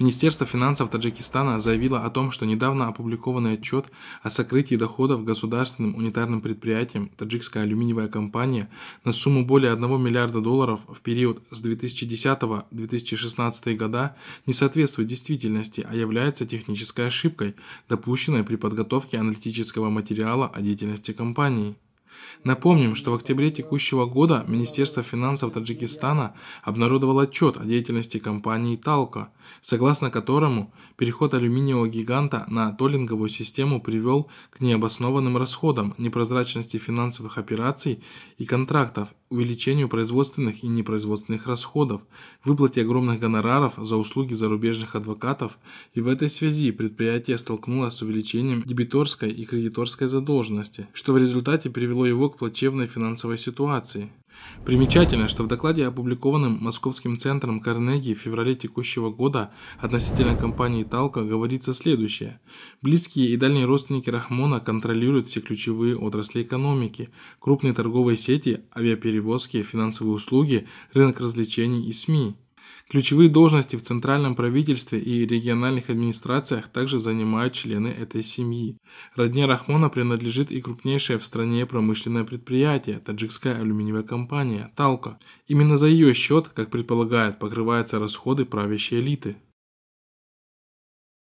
Министерство финансов Таджикистана заявило о том, что недавно опубликованный отчет о сокрытии доходов государственным унитарным предприятием Таджикская алюминиевая компания на сумму более 1 миллиарда долларов в период с 2010-2016 года не соответствует действительности, а является технической ошибкой, допущенной при подготовке аналитического материала о деятельности компании. Напомним, что в октябре текущего года Министерство финансов Таджикистана обнародовало отчет о деятельности компании Талко, согласно которому переход алюминиевого гиганта на толлинговую систему привел к необоснованным расходам, непрозрачности финансовых операций и контрактов, увеличению производственных и непроизводственных расходов, выплате огромных гонораров за услуги зарубежных адвокатов, и в этой связи предприятие столкнулось с увеличением дебиторской и кредиторской задолженности, что в результате привело привело его к плачевной финансовой ситуации. Примечательно, что в докладе, опубликованном Московским центром Карнеги в феврале текущего года относительно компании «Талка» говорится следующее. Близкие и дальние родственники Рахмона контролируют все ключевые отрасли экономики, крупные торговые сети, авиаперевозки, финансовые услуги, рынок развлечений и СМИ. Ключевые должности в центральном правительстве и региональных администрациях также занимают члены этой семьи. Родне Рахмона принадлежит и крупнейшее в стране промышленное предприятие – таджикская алюминиевая компания «Талка». Именно за ее счет, как предполагают, покрываются расходы правящей элиты.